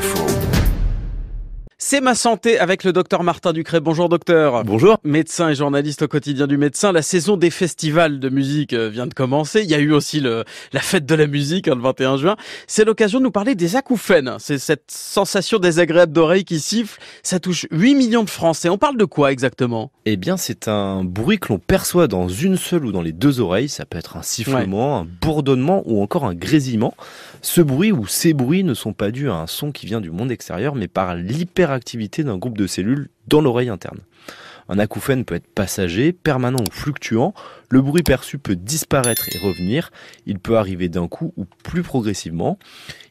fool. C'est ma santé avec le docteur Martin Ducret. Bonjour docteur. Bonjour. Médecin et journaliste au quotidien du médecin. La saison des festivals de musique euh, vient de commencer. Il y a eu aussi le, la fête de la musique hein, le 21 juin. C'est l'occasion de nous parler des acouphènes. C'est cette sensation désagréable d'oreille qui siffle. Ça touche 8 millions de Français. On parle de quoi exactement Eh bien c'est un bruit que l'on perçoit dans une seule ou dans les deux oreilles. Ça peut être un sifflement, un bourdonnement ou encore un grésillement. Ce bruit ou ces bruits ne sont pas dus à un son qui vient du monde extérieur mais par l'hyperactivité d'un groupe de cellules dans l'oreille interne. Un acouphène peut être passager, permanent ou fluctuant, le bruit perçu peut disparaître et revenir, il peut arriver d'un coup ou plus progressivement,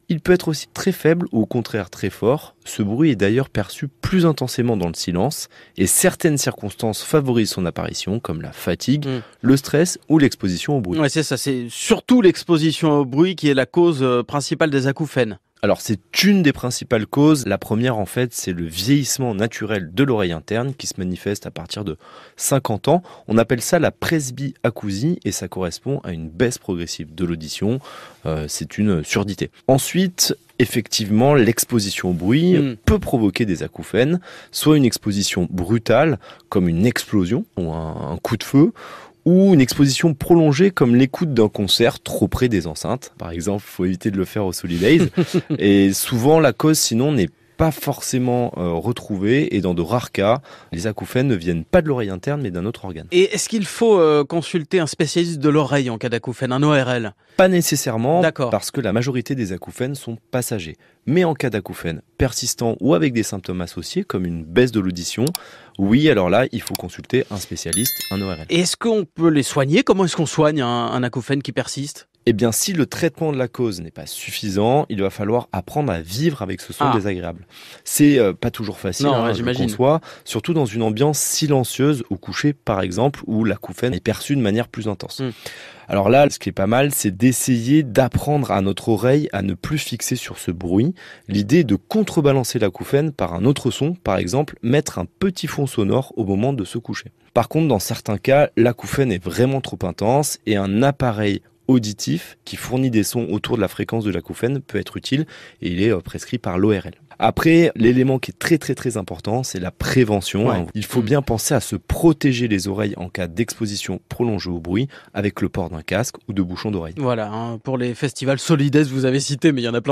il peut être aussi très faible ou au contraire très fort, ce bruit est d'ailleurs perçu plus intensément dans le silence et certaines circonstances favorisent son apparition comme la fatigue, mm. le stress ou l'exposition au bruit. c'est ça, c'est surtout l'exposition au bruit qui est la cause euh, principale des acouphènes alors c'est une des principales causes. La première en fait c'est le vieillissement naturel de l'oreille interne qui se manifeste à partir de 50 ans. On appelle ça la presbyacousie et ça correspond à une baisse progressive de l'audition. Euh, c'est une surdité. Ensuite, effectivement, l'exposition au bruit hmm. peut provoquer des acouphènes, soit une exposition brutale, comme une explosion ou un coup de feu, ou une exposition prolongée comme l'écoute d'un concert trop près des enceintes. Par exemple, faut éviter de le faire au Solidays. et souvent, la cause sinon n'est pas forcément euh, retrouvés et dans de rares cas, les acouphènes ne viennent pas de l'oreille interne mais d'un autre organe. Et est-ce qu'il faut euh, consulter un spécialiste de l'oreille en cas d'acouphène, un ORL Pas nécessairement, parce que la majorité des acouphènes sont passagers. Mais en cas d'acouphène persistant ou avec des symptômes associés comme une baisse de l'audition, oui, alors là, il faut consulter un spécialiste, un ORL. Est-ce qu'on peut les soigner Comment est-ce qu'on soigne un acouphène qui persiste eh bien, si le traitement de la cause n'est pas suffisant, il va falloir apprendre à vivre avec ce son ah. désagréable. C'est euh, pas toujours facile, non, hein, surtout dans une ambiance silencieuse au coucher, par exemple, où l'acouphène est perçue de manière plus intense. Hmm. Alors là, ce qui est pas mal, c'est d'essayer d'apprendre à notre oreille à ne plus fixer sur ce bruit. L'idée de contrebalancer l'acouphène par un autre son, par exemple, mettre un petit fond sonore au moment de se coucher. Par contre, dans certains cas, l'acouphène est vraiment trop intense et un appareil auditif qui fournit des sons autour de la fréquence de l'acouphène peut être utile et il est euh, prescrit par l'ORL. Après, l'élément qui est très très très important, c'est la prévention. Il faut bien penser à se protéger les oreilles en cas d'exposition prolongée au bruit avec le port d'un casque ou de bouchons d'oreille. Voilà, hein, pour les festivals Solides, vous avez cité, mais il y en a plein.